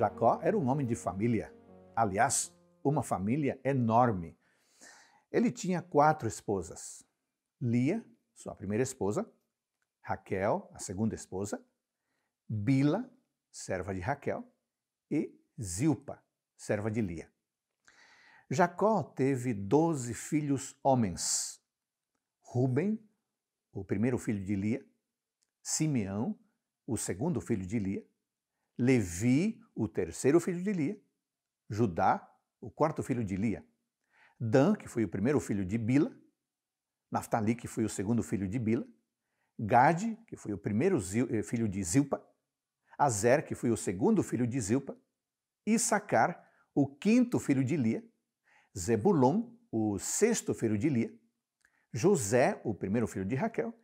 Jacó era um homem de família, aliás, uma família enorme. Ele tinha quatro esposas: Lia, sua primeira esposa, Raquel, a segunda esposa, Bila, serva de Raquel, e Zilpa, serva de Lia. Jacó teve doze filhos homens: Ruben, o primeiro filho de Lia, Simeão, o segundo filho de Lia, Levi, o terceiro filho de Lia, Judá, o quarto filho de Lia, Dan, que foi o primeiro filho de Bila, Naftali, que foi o segundo filho de Bila, Gade, que foi o primeiro filho de Zilpa, Azer, que foi o segundo filho de Zilpa, Issacar, o quinto filho de Lia, Zebulon, o sexto filho de Lia, José, o primeiro filho de Raquel,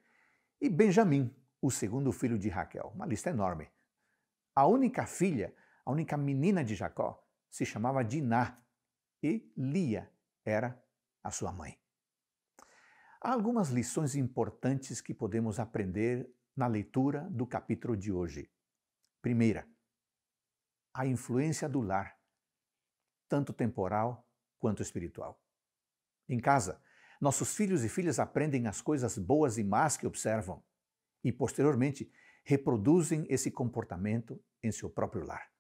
e Benjamim, o segundo filho de Raquel. Uma lista enorme. A única filha, a única menina de Jacó, se chamava Diná e Lia era a sua mãe. Há algumas lições importantes que podemos aprender na leitura do capítulo de hoje. Primeira, a influência do lar, tanto temporal quanto espiritual. Em casa, nossos filhos e filhas aprendem as coisas boas e más que observam e, posteriormente, reproduzem esse comportamento em seu próprio lar.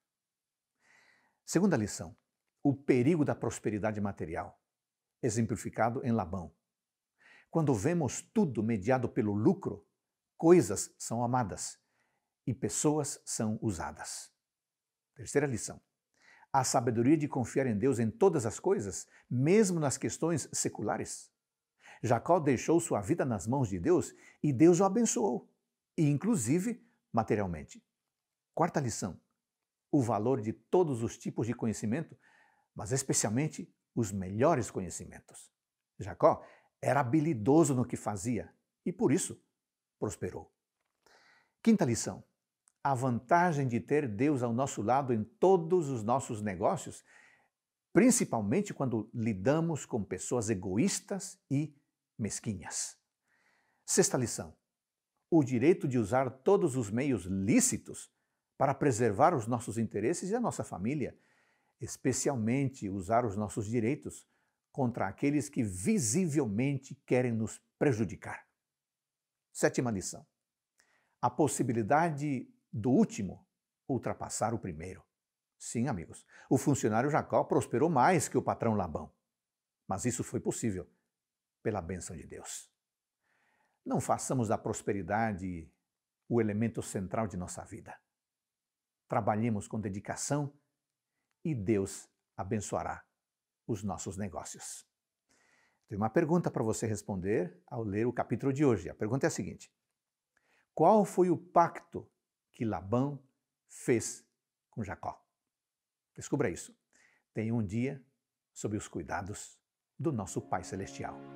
Segunda lição: o perigo da prosperidade material, exemplificado em Labão. Quando vemos tudo mediado pelo lucro, coisas são amadas e pessoas são usadas. Terceira lição: a sabedoria de confiar em Deus em todas as coisas, mesmo nas questões seculares. Jacó deixou sua vida nas mãos de Deus e Deus o abençoou e inclusive materialmente. Quarta lição: o valor de todos os tipos de conhecimento, mas especialmente os melhores conhecimentos. Jacó era habilidoso no que fazia e por isso prosperou. Quinta lição: a vantagem de ter Deus ao nosso lado em todos os nossos negócios, principalmente quando lidamos com pessoas egoístas e mesquinhas. Sexta lição: o direito de usar todos os meios lícitos para preservar os nossos interesses e a nossa família, especialmente usar os nossos direitos contra aqueles que visivelmente querem nos prejudicar. Sétima lição: a possibilidade do último ultrapassar o primeiro. Sim, amigos, o funcionário Jacó prosperou mais que o patrão Labão, mas isso foi possível pela bênção de Deus. Não façamos da prosperidade o elemento central de nossa vida. Trabalhemos com dedicação e Deus abençoará os nossos negócios. Tem uma pergunta para você responder ao ler o capítulo de hoje. A pergunta é a seguinte: Qual foi o pacto que Labão fez com Jacó? Descubra isso. Tenha um dia sob os cuidados do nosso Pai Celestial.